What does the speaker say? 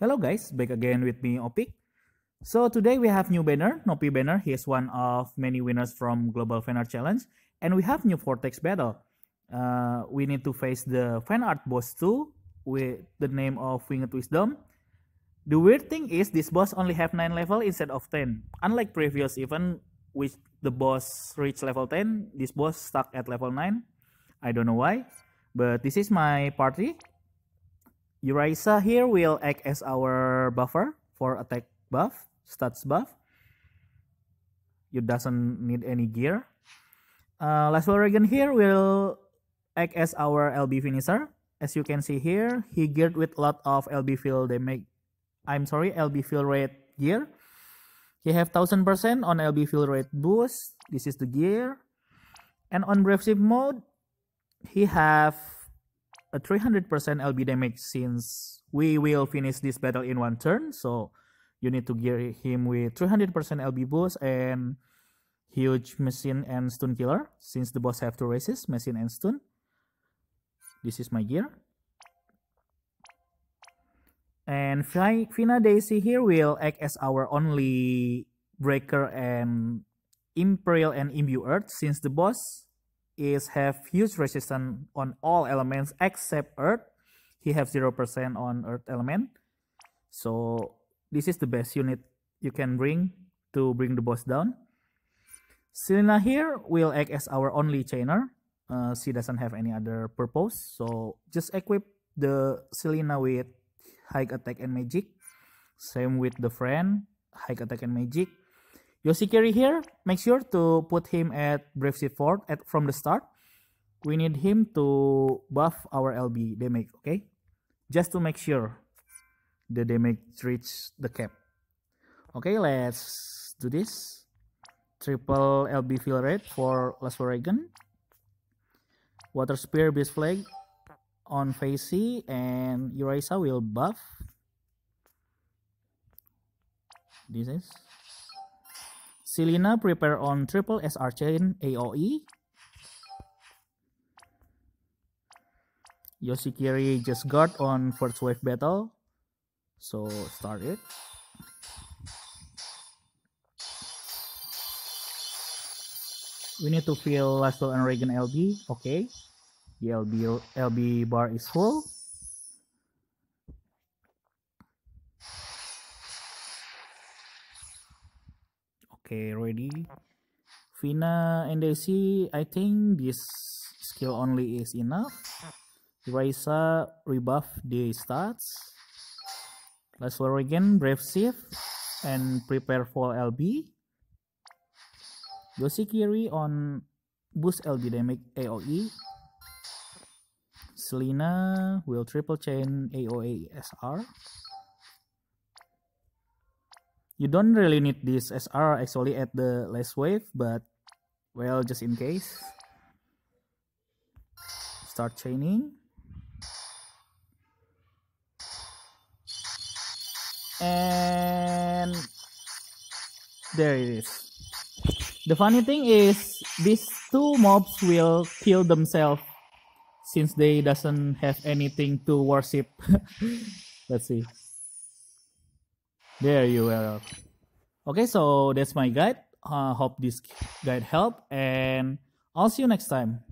Hello guys, back again with me Opik. So today we have new banner, Nopi banner. He is one of many winners from Global Fan Art Challenge. And we have new Vortex battle. Uh, we need to face the Fan Art boss too, with the name of Winged Wisdom. The weird thing is this boss only have 9 level instead of 10. Unlike previous event which the boss reached level 10, this boss stuck at level 9. I don't know why, but this is my party. Uriza here will act as our buffer for attack buff, stats buff. You doesn't need any gear. Uh, Laszlo Regan here will act as our LB finisher. As you can see here, he geared with a lot of LB fill damage. make. I'm sorry, LB fill rate gear. He have 1000% on LB fill rate boost. This is the gear. And on brave mode, he have a 300% LB damage since we will finish this battle in one turn. So you need to gear him with 300% LB boost and huge machine and stun killer. Since the boss have two races, machine and stun. This is my gear. And Fina Daisy here will act as our only breaker and Imperial and Imbue Earth since the boss is have huge resistance on all elements except earth. He have 0% on earth element. So this is the best unit you can bring to bring the boss down. Selena here will act as our only chainer. Uh, she doesn't have any other purpose. So just equip the Selena with high attack and magic. Same with the friend, high attack and magic. Yoshikiri here, make sure to put him at Brave Four at from the start. We need him to buff our LB damage, okay? Just to make sure the damage reaches the cap. Okay, let's do this. Triple LB fill rate for Laswaregan. Water Spear Beast Flag on Facey and Uraisa will buff. This is Selena prepare on triple SR chain AoE. Yoshikiri just got on first wave battle. So start it. We need to fill Lasso and Regan LB. Okay. The LB, LB bar is full. Okay, ready. Fina and Daisy, I think this skill only is enough. Raisa rebuff the stats. Let's roll again, Brave Shift, and prepare for LB. Yoshikiri on boost LB damage AoE. Selena will triple chain AoE SR you don't really need this SR actually at the last wave, but well, just in case. Start chaining. And there it is. The funny thing is, these two mobs will kill themselves since they doesn't have anything to worship. Let's see there you are okay so that's my guide uh, hope this guide help, and i'll see you next time